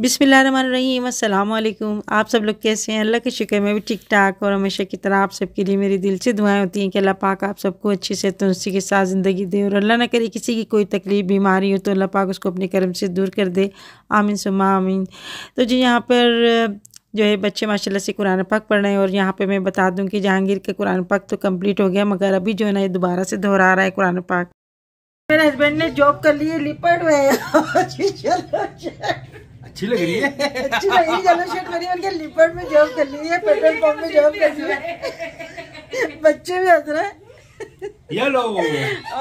बिसमीम् अल्लाम आप सब लोग कैसे हैं अल्लाह के शुक्र मैं भी ठीक ठाक और हमेशा की तरह आप सबके लिए मेरी दिल से दुआएं होती हैं कि अल्लाह पाक आप सबको अच्छी से तंदुरुस्ती के साथ ज़िंदगी दे और अल्लाह ना करे किसी की कोई तकलीफ़ बीमारी हो तो अल्लाह पाक उसको अपने कर्म से दूर कर दे आमीन सुमा आमीन तो जी यहाँ पर जो है बच्चे माशाल्लाह से कुरान पाक पढ़ रहे हैं और यहाँ पे मैं बता दूं कि जहांगीर का कुरान पाक तो कंप्लीट हो गया मगर अभी जो है ना ये दोबारा से दोहरा रहा है कुरान पाक मेरे हस्बैंड ने जॉब कर लिए लिपट हुए अच्छी लग रही है अच्छी लग रही है शर्ट मेरी मैंने लिपट में जॉब कर ली है पेट्रोल पंप में जॉब कर ली है बच्चे भी हंस रहे हैं येलो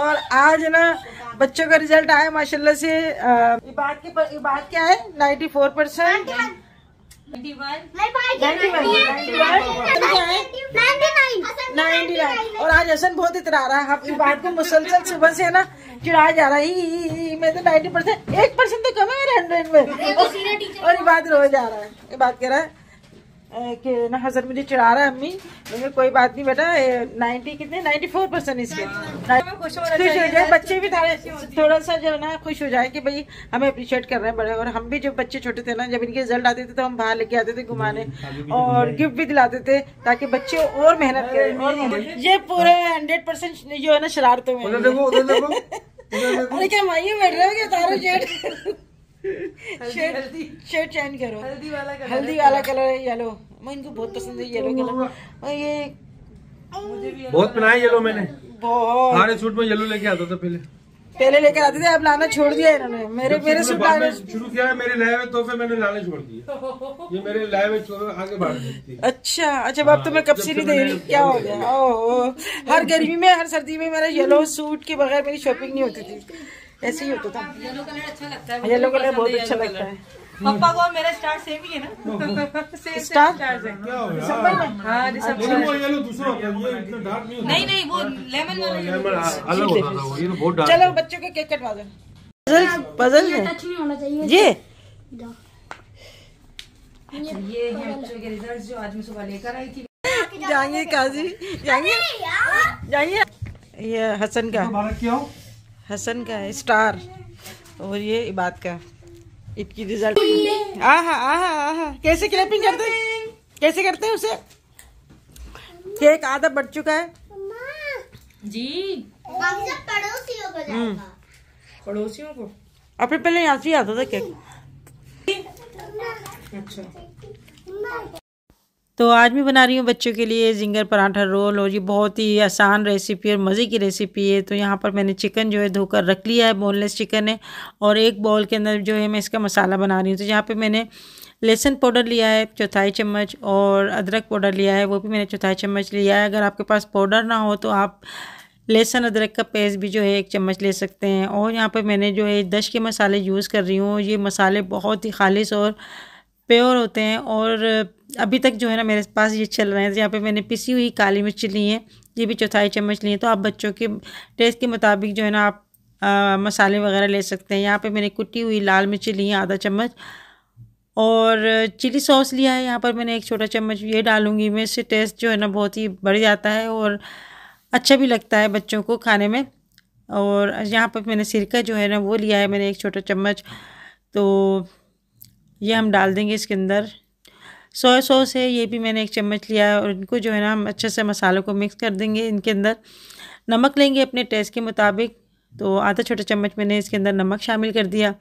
और आज ना बच्चों का रिजल्ट आया माशाल्लाह से इबाद के इबाद क्या है नाइन्टी फोर परसेंट और आज हसन बहुत इतरा रहा है अपनी बात को मुसलसल सुबह से है ना चिड़ा जा रहा है मैं तो नाइन्टी परसेंट एक परसेंट तो कम है मेरे हंड्रेड में और ये बात रो जा रहा है ये बात कह रहा है कि ना हजर मुझे चिढ़ा रहा है अम्मी मुझे कोई बात नहीं बेटा नाइन्टी कितने नाइन्टी फोर परसेंट इसके हाँ। खुश हो जाए बच्चे भी थोड़ा सा जो ना खुश हो जाए कि भाई हमें अप्रिशिएट कर रहे हैं बड़े और हम भी जब बच्चे छोटे थे ना जब इनके रिजल्ट आते थे तो हम बाहर लेके आते थे घुमाने हम्म, और गिफ्ट भी दिलाते थे ताकि बच्चे और मेहनत करें ये पूरे हंड्रेड परसेंट जो है ना शरारतों में अरे क्या माइए बैठ रहे हो क्या तारो जेठ शर्ट चेंज करो हल्दी वाला कलर हल्दी वाला कलर है येलो मैं इनको बहुत पसंद है येलो कलर और ये बहुत पहनाया येलो मैंने हमारे सूट में येलो लेके आता था पहले पहले लेके आते थे अब लाना छोड़ दिया इन्होंने मेरे मेरे सूट आने शुरू किया मेरे लाए हुए तोहफे मैंने लाने छोड़ दिए ये मेरे लाए हुए तोहफे आगे बढ़ अच्छा अच्छा बाप तो मैं कब से नहीं दे रही क्या हो गया ओ हर गर्मी में हर सर्दी में मेरा येलो सूट के बगैर मेरी शॉपिंग नहीं होती थी ऐसे ही होता था येलो कलर अच्छा लगता है हाँ, येलो कलर बहुत अच्छा लगता है पापा को मेरा स्टार सेम ही है ना सेम स्टार दिसंबर में हाँ, अच्छा। दूसरा होता है ये इतना डार्क नहीं होता नहीं नहीं वो लेमन वाला हाँ, अलग होता था वो ये तो बहुत डार्क चलो बच्चों के केक कटवा दो पजल पजल है टच नहीं होना चाहिए ये ये है बच्चों के रिजल्ट्स जो आज मैं सुबह लेकर आई थी जाएंगे काजी जाएंगे जाइए ये हसन का तो क्यों हसन का है स्टार और ये इबाद का इसकी रिजल्ट आहा आहा आहा कैसे क्लैपिंग करते हैं कैसे करते हैं उसे केक आधा बढ़ चुका है जी हम्म। पड़ोसियों को को अपने पहले यहाँ से आता था केक अच्छा तो आज मैं बना रही हूँ बच्चों के लिए जिंगर पराठा रोल और ये बहुत ही आसान रेसिपी और मज़े की रेसिपी है तो यहाँ पर मैंने चिकन जो है धोकर रख लिया है बोनलेस चिकन है और एक बॉल के अंदर जो है मैं इसका मसाला बना रही हूँ तो यहाँ पर मैंने लहसुन पाउडर लिया है चौथाई चम्मच और अदरक पाउडर लिया है वो भी मैंने चौथाई चम्मच लिया है अगर आपके पास पाउडर ना हो तो आप लहसुन अदरक का पेस्ट भी जो है एक चम्मच ले सकते हैं और यहाँ पर मैंने जो है दश के मसाले यूज़ कर रही हूँ ये मसाले बहुत ही खालिश और प्योर होते हैं और अभी तक जो है ना मेरे पास ये चल रहे हैं यहाँ पे मैंने पिसी हुई काली मिर्च ली है ये भी चौथाई चम्मच ली है तो आप बच्चों के टेस्ट के मुताबिक जो है ना आप आ, मसाले वगैरह ले सकते हैं यहाँ पे मैंने कुटी हुई लाल मिर्ची ली है आधा चम्मच और चिली सॉस लिया है यहाँ पर मैंने एक छोटा चम्मच ये डालूंगी मैं इससे टेस्ट जो है ना बहुत ही बढ़ जाता है और अच्छा भी लगता है बच्चों को खाने में और यहाँ पर मैंने सिरका जो है ना वो लिया है मैंने एक छोटा चम्मच तो ये हम डाल देंगे इसके अंदर सोया सॉस है ये भी मैंने एक चम्मच लिया है और इनको जो है ना हम अच्छे से मसालों को मिक्स कर देंगे इनके अंदर नमक लेंगे अपने टेस्ट के मुताबिक तो आधा छोटा चम्मच मैंने इसके अंदर नमक शामिल कर दिया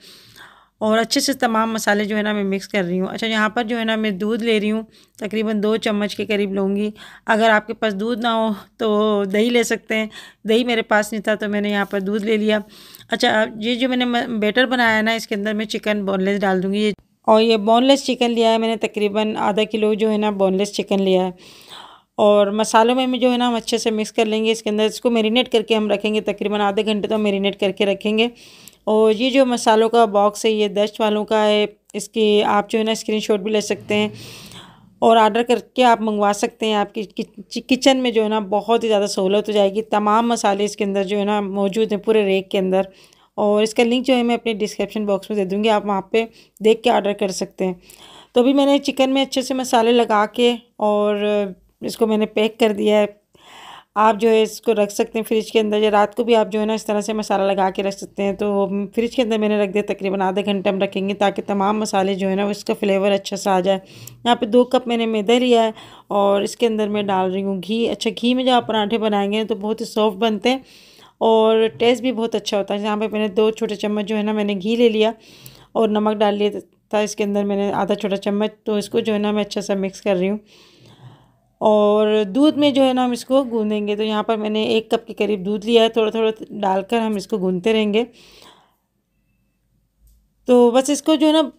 और अच्छे से तमाम मसाले जो है ना मैं मिक्स कर रही हूँ अच्छा यहाँ पर जो है ना मैं दूध ले रही हूँ तकरीबन दो चम्मच के करीब लूँगी अगर आपके पास दूध ना हो तो दही ले सकते हैं दही मेरे पास नहीं था तो मैंने यहाँ पर दूध ले लिया अच्छा ये जो मैंने बेटर बनाया ना इसके अंदर मैं चिकन बोनलेस डाल दूँगी ये और ये बोनलेस चिकन लिया है मैंने तकरीबन आधा किलो जो है ना बोनलेस चिकन लिया है और मसालों में जो है ना हम अच्छे से मिक्स कर लेंगे इसके अंदर इसको मेरीनेट करके हम रखेंगे तकरीबन आधे घंटे तो मेरीनेट करके रखेंगे और ये जो मसालों का बॉक्स है ये दस्ट वालों का है इसकी आप जो है ना स्क्रीन भी ले सकते हैं और आर्डर करके आप मंगवा सकते हैं आपकी किचन में जो है ना बहुत ही ज़्यादा सहूलत हो जाएगी तमाम मसाले इसके अंदर जो है ना मौजूद हैं पूरे रेक के अंदर और इसका लिंक जो है मैं अपने डिस्क्रिप्शन बॉक्स में दे दूँगी आप वहाँ पर देख के ऑर्डर कर सकते हैं तो अभी मैंने चिकन में अच्छे से मसाले लगा के और इसको मैंने पैक कर दिया है आप जो है इसको रख सकते हैं फ्रिज के अंदर या रात को भी आप जो है ना इस तरह से मसाला लगा के रख सकते हैं तो फ्रिज के अंदर मैंने रख दिया तकरीबन आधे घंटे हम रखेंगे ताकि तमाम मसाले जो है ना उसका फ्लेवर अच्छा सा आ जाए यहाँ पे दो कप मैंने मैदा लिया है और इसके अंदर मैं डाल रही हूँ घी अच्छा घी में जब आप पराठे बनाएंगे तो बहुत ही सॉफ्ट बनते हैं और टेस्ट भी बहुत अच्छा होता है यहाँ पे मैंने दो छोटे चम्मच जो है ना मैंने घी ले लिया और नमक डाल लिया था इसके अंदर मैंने आधा छोटा चम्मच तो इसको जो है ना मैं अच्छा सा मिक्स कर रही हूँ और दूध में जो है ना हम इसको गूँधेंगे तो यहाँ पर मैंने एक कप के करीब दूध लिया है थोड़ा थोड़ा डालकर हम इसको गूँधते रहेंगे तो बस इसको जो है ना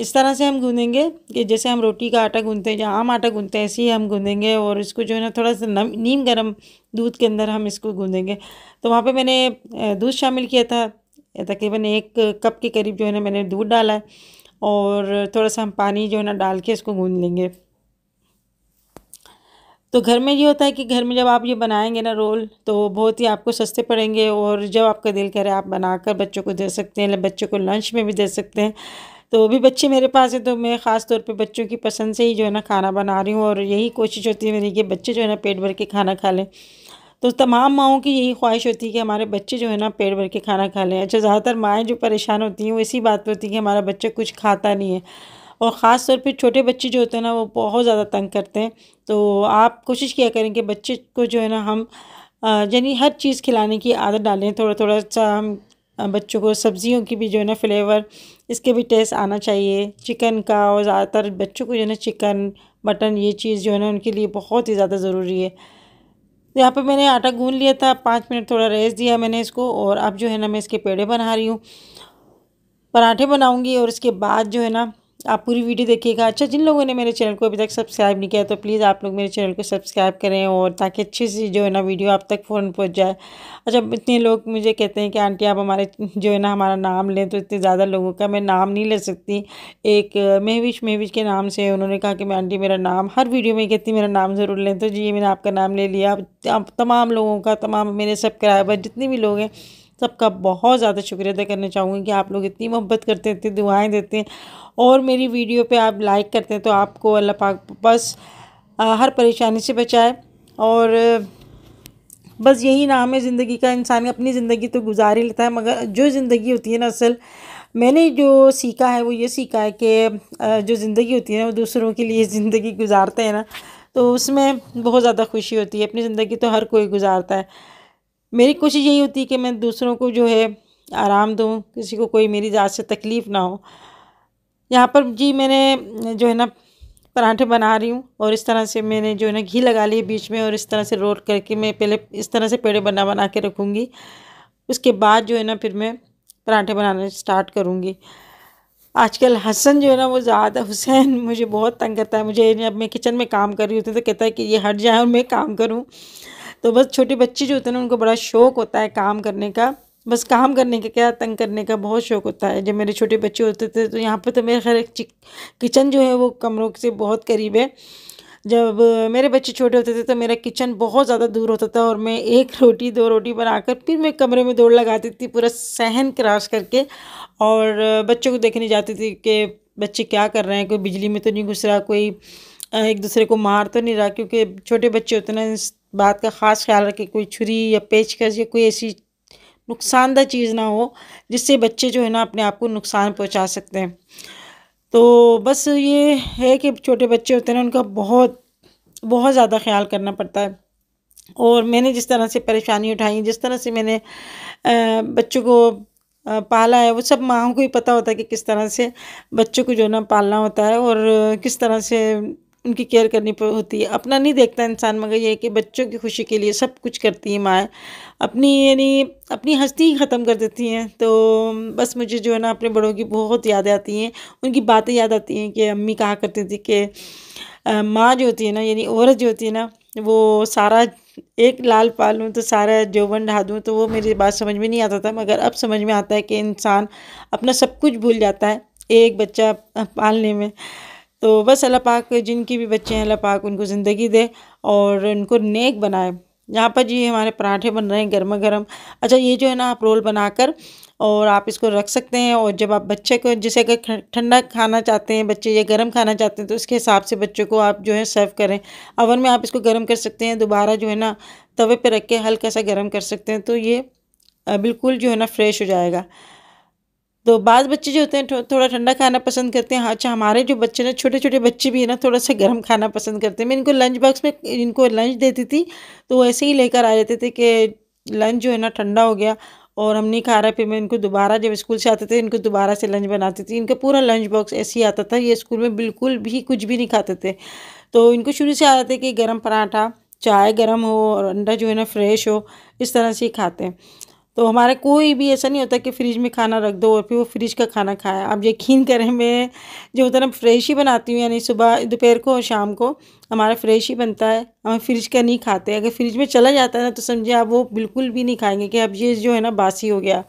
इस तरह से हम गूंदेंगे कि जैसे हम रोटी का आटा गूंदते हैं या आम आटा गूंदते हैं ऐसे ही हम गूंदेंगे और इसको जो है ना थोड़ा सा नम नीम गर्म दूध के अंदर हम इसको गूंदेंगे तो वहाँ पे मैंने दूध शामिल किया था तकरीबन एक कप के करीब जो है ना मैंने दूध डाला है और थोड़ा सा हम पानी जो है ना डाल के इसको गूँध लेंगे तो घर में ये होता है कि घर में जब आप ये बनाएंगे ना रोल तो बहुत ही आपको सस्ते पड़ेंगे और जब आपका दिल करे आप बनाकर बच्चों को दे सकते हैं बच्चों को लंच में भी दे सकते हैं तो भी बच्चे मेरे पास है तो मैं ख़ास तौर पे बच्चों की पसंद से ही जो है ना खाना बना रही हूँ और यही कोशिश होती है मेरी कि बच्चे जो है ना पेट भर के खाना खा लें तो तमाम माओं की यही ख्वाहिश होती है कि हमारे बच्चे जो है ना पेट भर के खाना खा लें अच्छा ज़्यादातर माएँ जो परेशान होती हैं वो इसी बात पर होती है कि हमारा बच्चा कुछ खाता नहीं है और ख़ास तौर पर छोटे बच्चे जो होते हैं ना वो बहुत ज़्यादा तंग करते हैं तो आप कोशिश किया करें कि बच्चे को जो है ना हम यानी हर चीज़ खिलाने की आदत डालें थोड़ा थोड़ा सा हम बच्चों को सब्ज़ियों की भी जो है ना फ्लेवर इसके भी टेस्ट आना चाहिए चिकन का और ज़्यादातर बच्चों को जो है ना चिकन मटन ये चीज़ जो है ना उनके लिए बहुत ही ज़्यादा ज़रूरी है यहाँ पे मैंने आटा गून लिया था पाँच मिनट थोड़ा रेस्ट दिया मैंने इसको और अब जो है ना मैं इसके पेड़े बना रही हूँ पराठे बनाऊँगी और इसके बाद जो है ना आप पूरी वीडियो देखिएगा अच्छा जिन लोगों ने मेरे चैनल को अभी तक सब्सक्राइब नहीं किया तो प्लीज़ आप लोग मेरे चैनल को सब्सक्राइब करें और ताकि अच्छे से जो है ना वीडियो आप तक फ़ोन पहुंच जाए अच्छा इतने लोग मुझे कहते हैं कि आंटी आप हमारे जो है ना हमारा नाम लें तो इतने ज़्यादा लोगों का मैं नाम नहीं ले सकती एक महविश महविश के नाम से उन्होंने कहा कि मैं आंटी मेरा नाम हर वीडियो में कहती मेरा नाम ज़रूर लें तो जी मैंने आपका नाम ले लिया आप तमाम लोगों का तमाम मेरे सब्सक्राइबर जितने भी लोग हैं सबका बहुत ज़्यादा शुक्रिया अदा करना चाहूँगी कि आप लोग इतनी मोहब्बत करते हैं इतनी दुआएँ देते हैं और मेरी वीडियो पर आप लाइक करते हैं तो आपको अल्लाह पाक बस हर परेशानी से बचाए और बस यही नाम है ज़िंदगी का इंसान अपनी ज़िंदगी तो गुजार ही लेता है मगर जो ज़िंदगी होती है ना असल मैंने जो सीखा है वो ये सीखा है कि जो ज़िंदगी होती है ना वो दूसरों के लिए ज़िंदगी गुजारते हैं ना तो उसमें बहुत ज़्यादा खुशी होती है अपनी ज़िंदगी तो हर कोई गुजारता है मेरी कोशिश यही होती है कि मैं दूसरों को जो है आराम दूँ किसी को कोई मेरी जात से तकलीफ़ ना हो यहाँ पर जी मैंने जो है ना पराठे बना रही हूँ और इस तरह से मैंने जो है ना घी लगा लिए बीच में और इस तरह से रोल करके मैं पहले इस तरह से पेड़े बना बना के रखूँगी उसके बाद जो है ना फिर मैं पराठे बनाना स्टार्ट करूँगी आजकल हसन जो है ना वो ज़्यादा हुसैन मुझे बहुत तंग करता है मुझे जब मैं किचन में काम कर रही होती तो कहता है कि ये हट जाए और मैं काम करूँ तो बस छोटे बच्चे जो होते हैं उनको बड़ा शौक़ होता है काम करने का बस काम करने का क्या तंग करने का बहुत शौक़ होता है जब मेरे छोटे बच्चे होते थे तो यहाँ पर तो मेरे खैर किचन जो है वो कमरों से बहुत करीब है जब मेरे बच्चे छोटे होते थे तो मेरा किचन बहुत ज़्यादा दूर होता था और मैं एक रोटी दो रोटी बनाकर फिर मैं कमरे में दौड़ लगाती थी पूरा सहन क्रॉस करके और बच्चों को देखने जाती थी कि बच्चे क्या कर रहे हैं कोई बिजली में तो नहीं घुस रहा कोई एक दूसरे को मार तो नहीं रहा क्योंकि छोटे बच्चे होते ना बात का ख़ास ख्याल रखें कोई छुरी या पेचकस या कोई ऐसी नुकसानदह चीज़ ना हो जिससे बच्चे जो है ना अपने आप को नुकसान पहुंचा सकते हैं तो बस ये है कि छोटे बच्चे होते हैं ना उनका बहुत बहुत ज़्यादा ख्याल करना पड़ता है और मैंने जिस तरह से परेशानी उठाई जिस तरह से मैंने बच्चों को पाला है वो सब माँ को ही पता होता है कि किस तरह से बच्चों को जो है ना पालना होता है और किस तरह से उनकी केयर करनी होती है अपना नहीं देखता इंसान मगर यह कि बच्चों की खुशी के लिए सब कुछ करती हैं माँ अपनी यानी अपनी हस्ती ही ख़त्म कर देती हैं तो बस मुझे जो है ना अपने बड़ों की बहुत याद आती हैं उनकी बातें याद आती हैं कि अम्मी कहा करती थी कि माँ जो होती है ना यानी औरत जो होती है ना वो सारा एक लाल पालूँ तो सारा जौवन ढा दूँ तो वो मेरी बात समझ में नहीं आता था मगर अब समझ में आता है कि इंसान अपना सब कुछ भूल जाता है एक बच्चा पालने में तो बस अल्लाह पाक जिनकी भी बच्चे हैं अल्लाह पाक उनको ज़िंदगी दे और उनको नेक बनाए यहाँ पर जी हमारे पराठे बन रहे हैं गर्मा गर्म अच्छा ये जो है ना आप रोल बनाकर और आप इसको रख सकते हैं और जब आप बच्चे को जैसे अगर ठंडा खाना चाहते हैं बच्चे या गर्म खाना चाहते हैं तो उसके हिसाब से बच्चों को आप जो है सर्व करें अवन में आप इसको गर्म कर सकते हैं दोबारा जो है ना तवे पर रख के हल्का सा गर्म कर सकते हैं तो ये बिल्कुल जो है ना फ्रेश हो जाएगा तो बाद बच्चे जो होते हैं थो, थोड़ा ठंडा खाना पसंद करते हैं हाँ, अच्छा हमारे जो बच्चे ना छोटे छोटे बच्चे भी है ना थोड़ा सा गर्म खाना पसंद करते हैं मैं इनको लंच बॉक्स में इनको लंच देती थी तो ऐसे ही लेकर आ जाते थे कि लंच जो है ना ठंडा हो गया और हम नहीं खा रहे फिर मैं इनको दोबारा जब स्कूल से आते थे इनको दोबारा से लंच बनाती थी इनका पूरा लंच बॉक्स ऐसे ही आता था ये स्कूल में बिल्कुल भी कुछ भी नहीं खाते थे तो इनको शुरू से आते है कि गर्म पराठा चाय गर्म हो और अंडा जो है ना फ्रेश हो इस तरह से ही खाते हैं तो हमारा कोई भी ऐसा नहीं होता कि फ्रिज में खाना रख दो और फिर वो फ्रिज का खाना खाया आप यकीन करें मैं जो होता है ना फ्रेश ही बनाती हूँ यानी सुबह दोपहर को और शाम को हमारा फ्रेश ही बनता है हम फ्रिज का नहीं खाते अगर फ्रिज में चला जाता है ना तो समझिए आप वो बिल्कुल भी नहीं खाएंगे कि अब ये जो है ना बासी हो गया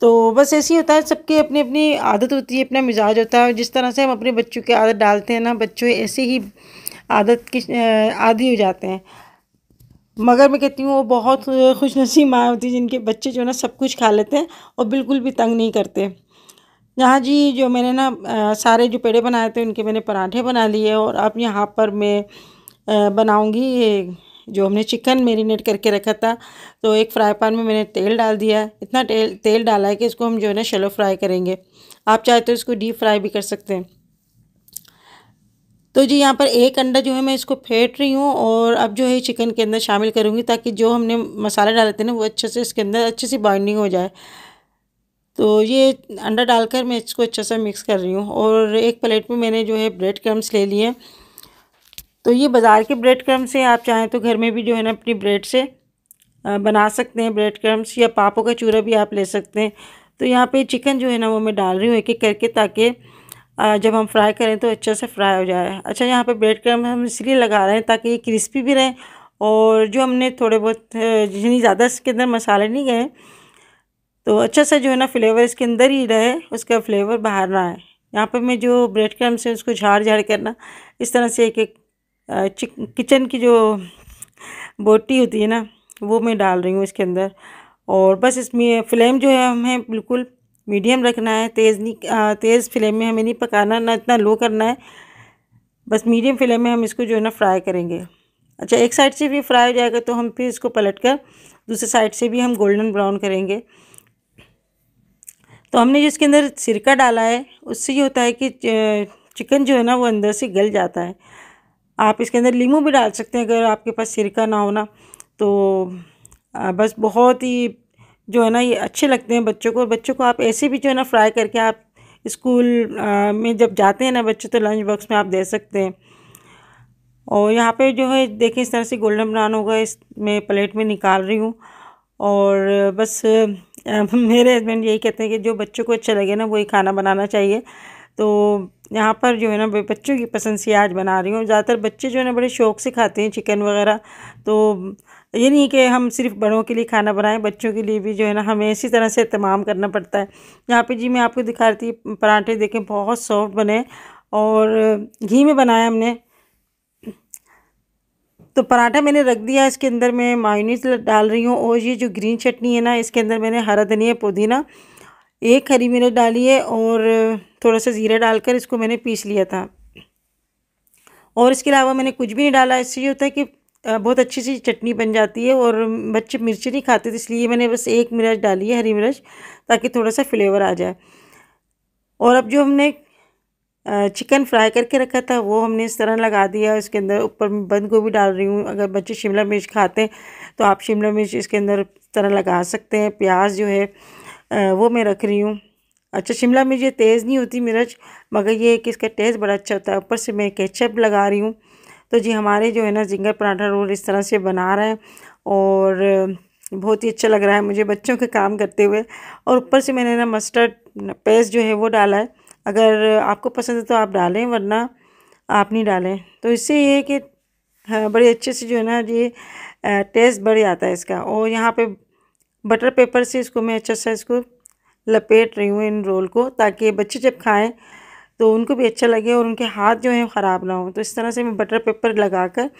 तो बस ऐसे ही होता है सबके अपनी अपनी आदत होती है अपना मिजाज होता है जिस तरह से हम अपने बच्चों की आदत डालते हैं ना बच्चों ऐसे ही आदत की आदि हो जाते हैं मगर मैं कहती हूँ वो बहुत खुश नसीब माँ होती है जिनके बच्चे जो है ना सब कुछ खा लेते हैं और बिल्कुल भी तंग नहीं करते यहाँ जी जो मैंने ना सारे जो पेड़े बनाए थे उनके मैंने पराठे बना लिए और अब यहाँ पर मैं बनाऊँगी ये जो हमने चिकन मेरीनेट करके रखा था तो एक फ्राई पैन में मैंने तेल डाल दिया है इतना तेल तेल डाला है कि इसको हम जो है ना शेलो फ्राई करेंगे आप चाहे तो इसको डीप फ्राई भी कर सकते हैं तो जी यहाँ पर एक अंडा जो है मैं इसको फेंट रही हूँ और अब जो है चिकन के अंदर शामिल करूँगी ताकि जो हमने मसाले डाले थे ना वो अच्छे से इसके अंदर अच्छे से बाइंडिंग हो जाए तो ये अंडा डालकर मैं इसको अच्छे से मिक्स कर रही हूँ और एक प्लेट में मैंने जो है ब्रेड क्रम्स ले लिए तो ये बाज़ार के ब्रेड क्रम्स हैं आप चाहें तो घर में भी जो है ना अपनी ब्रेड से बना सकते हैं ब्रेड क्रम्स या पापों का चूरा भी आप ले सकते हैं तो यहाँ पे चिकन जो है ना वो मैं डाल रही हूँ एक एक करके ताकि जब हम फ्राई करें तो अच्छे से फ्राई हो जाए अच्छा यहाँ पे ब्रेड क्रम हम इसलिए लगा रहे हैं ताकि ये क्रिस्पी भी रहें और जो हमने थोड़े बहुत जितनी ज़्यादा इसके अंदर मसाले नहीं गए तो अच्छा सा जो है ना फ्लेवर इसके अंदर ही रहे उसका फ्लेवर बाहर ना आए यहाँ पर मैं जो ब्रेड क्रम से उसको झाड़ झाड़ करना इस तरह से एक एक किचन की जो बोटी होती है ना वो मैं डाल रही हूँ इसके अंदर और बस इसमें फ्लेम जो है हमें बिल्कुल मीडियम रखना है तेज़ नहीं तेज़ फ्लेम में हमें नहीं पकाना ना इतना लो करना है बस मीडियम फ्लेम में हम इसको जो है ना फ्राई करेंगे अच्छा एक साइड से भी फ्राई हो जाएगा तो हम फिर इसको पलट कर दूसरे साइड से भी हम गोल्डन ब्राउन करेंगे तो हमने जिसके अंदर सिरका डाला है उससे ये होता है कि चिकन जो है ना वो अंदर से गल जाता है आप इसके अंदर लीमू भी डाल सकते हैं अगर आपके पास सिरका ना हो ना तो बस बहुत ही जो है ना ये अच्छे लगते हैं बच्चों को बच्चों को आप ऐसे भी जो है ना फ्राई करके आप स्कूल में जब जाते हैं ना बच्चे तो लंच बॉक्स में आप दे सकते हैं और यहाँ पे जो है देखें इस तरह से गोल्डन ब्राउन होगा इस मैं प्लेट में निकाल रही हूँ और बस मेरे हस्बैंड यही कहते हैं कि जो बच्चों को अच्छा लगे ना वही खाना बनाना चाहिए तो यहाँ पर जो है ना बच्चों की पसंद से आज बना रही हूँ ज़्यादातर बच्चे जो है ना बड़े शौक से खाते हैं चिकन वगैरह तो ये नहीं कि हम सिर्फ बड़ों के लिए खाना बनाएं बच्चों के लिए भी जो है ना हमें इसी तरह से इतमाम करना पड़ता है यहाँ पे जी मैं आपको दिखा रही थी पराठे देखें बहुत सॉफ्ट बने और घी में बनाया हमने तो पराठा मैंने रख दिया इसके अंदर मैं मायूनीस डाल रही हूँ और ये जो ग्रीन चटनी है ना इसके अंदर मैंने हरा धनिया पुदीना एक हरी मिर्च डाली है और थोड़ा सा ज़ीरा डालकर इसको मैंने पीस लिया था और इसके अलावा मैंने कुछ भी नहीं डाला इससे ये होता है कि बहुत अच्छी सी चटनी बन जाती है और बच्चे मिर्ची नहीं खाते तो इसलिए मैंने बस एक मिर्च डाली है हरी मिर्च ताकि थोड़ा सा फ्लेवर आ जाए और अब जो हमने चिकन फ्राई करके रखा था वो हमने इस तरह लगा दिया इसके अंदर ऊपर में बंद गोभी डाल रही हूँ अगर बच्चे शिमला मिर्च खाते हैं तो आप शिमला मिर्च इसके अंदर इस तरह लगा सकते हैं प्याज जो है वो मैं रख रही हूँ अच्छा शिमला मिर्च ये तेज़ नहीं होती मिर्च मगर ये कि इसका टेस्ट बड़ा अच्छा होता है ऊपर से मैं केचप लगा रही हूँ तो जी हमारे जो है ना जिंगर पराठा रोल इस तरह से बना रहे हैं और बहुत ही अच्छा लग रहा है मुझे बच्चों के काम करते हुए और ऊपर से मैंने ना मस्टर्ड पेस्ट जो है वो डाला है अगर आपको पसंद है तो आप डालें वरना आप नहीं डालें तो इससे ये है कि हाँ, बड़े अच्छे से जो है ना ये टेस्ट बढ़ जाता है इसका और यहाँ पे बटर पेपर से इसको मैं अच्छा सा इसको लपेट रही हूँ इन रोल को ताकि बच्चे जब खाएं तो उनको भी अच्छा लगे और उनके हाथ जो हैं ख़राब ना हो तो इस तरह से मैं बटर पेपर लगा कर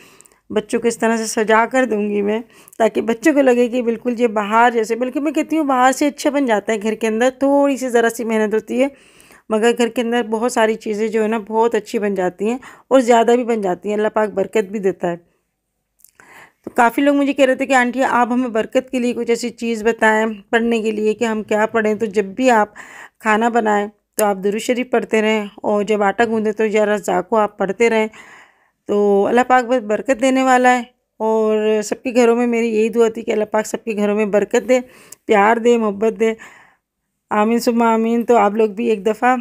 बच्चों को इस तरह से सजा कर दूंगी मैं ताकि बच्चों को लगे कि बिल्कुल ये बाहर जैसे बल्कि मैं कहती हूँ बाहर से अच्छा बन जाता है घर के अंदर थोड़ी सी ज़रा सी मेहनत होती है मगर घर के अंदर बहुत सारी चीज़ें जो है ना बहुत अच्छी बन जाती हैं और ज़्यादा भी बन जाती हैं अल्लाह पाक बरकत भी देता है तो काफ़ी लोग मुझे कह रहे थे कि आंटी आप हमें बरकत के लिए कुछ ऐसी चीज़ बताएं पढ़ने के लिए कि हम क्या पढ़ें तो जब भी आप खाना बनाएं तो आप दुरुज शरीफ पढ़ते रहें और जब आटा गूँधे तो या रज़ा को आप पढ़ते रहें तो अल्लाह पाक बस बरकत देने वाला है और सबके घरों में मेरी यही दुआ थी कि अल्लाह पाक सबके घरों में बरकत दे प्यार दे मोहब्बत दे आमीन सुमा आमीन तो आप लोग भी एक दफ़ा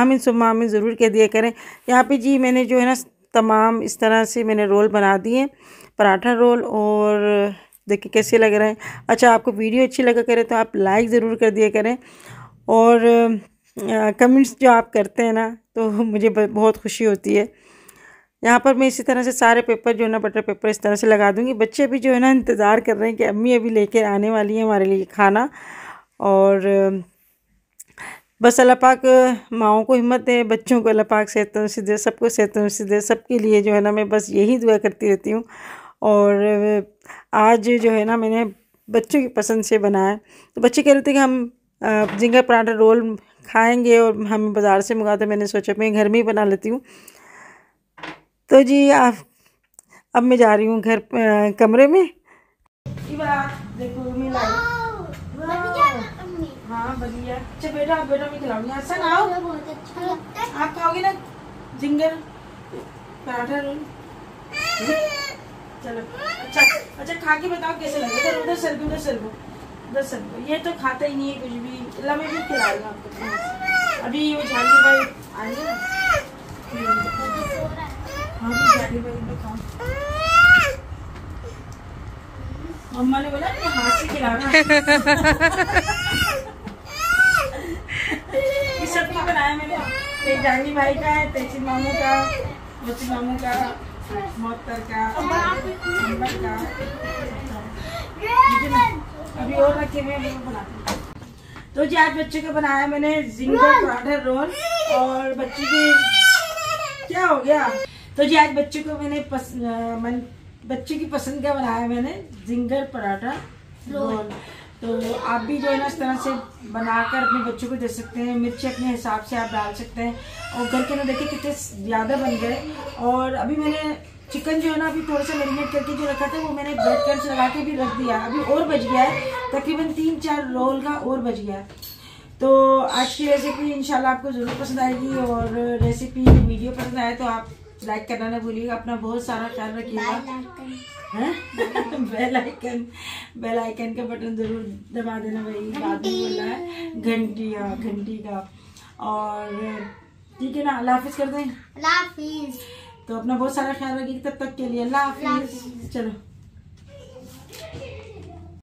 आमीन सुमा आमीन ज़रूर कह दिया करें यहाँ पे जी मैंने जो है ना तमाम इस तरह से मैंने रोल बना दिए पराठा रोल और देखिए कैसे लग रहे हैं अच्छा आपको वीडियो अच्छी लगा करें तो आप लाइक ज़रूर कर दिया करें और कमेंट्स जो आप करते हैं ना तो मुझे बहुत खुशी होती है यहाँ पर मैं इसी तरह से सारे पेपर जो है ना बटर पेपर इस तरह से लगा दूँगी बच्चे भी जो है ना इंतज़ार कर रहे हैं कि अम्मी अभी ले आने वाली है हमारे लिए खाना और बस अल्लाह पाक माओ को हिम्मत दे बच्चों को अल्लाह पाक सेहत से दे सबको सेहत से दे सबके लिए जो है ना मैं बस यही दुआ करती रहती हूँ और आज जो है ना मैंने बच्चों की पसंद से बनाया तो बच्चे कह रहे थे कि हम जिंगर पराठा रोल खाएंगे और हम बाज़ार से मंगाते मैंने सोचा मैं घर में ही बना लेती हूँ तो जी आप अब मैं जा रही हूँ घर कमरे में हाँ, अच्छा, अच्छा, अच्छा चलो अच्छा अच्छा खा के बताओ कैसे लगे उधर उधर सर उधर सर दस ये तो खाता ही नहीं है कुछ भी अल्लाह में भी खिला अभी हाँ, वो झाली भाई आए हाँ झाली भाई मम्मा ने बोला कि हाथ से खिलाना ये सब क्यों बनाया मैंने तेज जानी भाई का है तेजी मामू का मोती मामू का मोहतर का का अभी और रखे हैं तो जी आज बच्चे को बनाया मैंने जिंगर पराठा रोल और बच्चे की क्या हो गया तो जी आज बच्चे को मैंने पस, मन, बच्चे की पसंद का बनाया मैंने जिंगर पराठा रोल तो आप भी जो है ना इस तरह से बनाकर अपने बच्चों को दे सकते हैं मिर्ची अपने हिसाब से आप डाल सकते हैं और घर के ना देखिए कितने ज़्यादा बन गए और अभी मैंने चिकन जो है ना अभी थोड़ा सा मैरिनेट करके जो रखा था वो मैंने ब्रेड क्रम्स लगा के भी रख दिया अभी और बच गया है तकरीबन तीन चार रोल का और बच गया है तो आज की रेसिपी इंशाल्लाह आपको ज़रूर पसंद आएगी और रेसिपी वीडियो पसंद आए तो आप लाइक करना ना भूलिएगा अपना बहुत सारा ख्याल रखिएगा बेल आइकन बेल आइकन का बटन ज़रूर दबा देना भाई बाद में बोलना है घंटी घंटी का और ठीक है ना अल्लाह हाफिज़ कर दें अल्लाह हाफिज़ तो अपना बहुत सारा ख्याल रखिए तब तक के लिए अल्लाह हाफिज चलो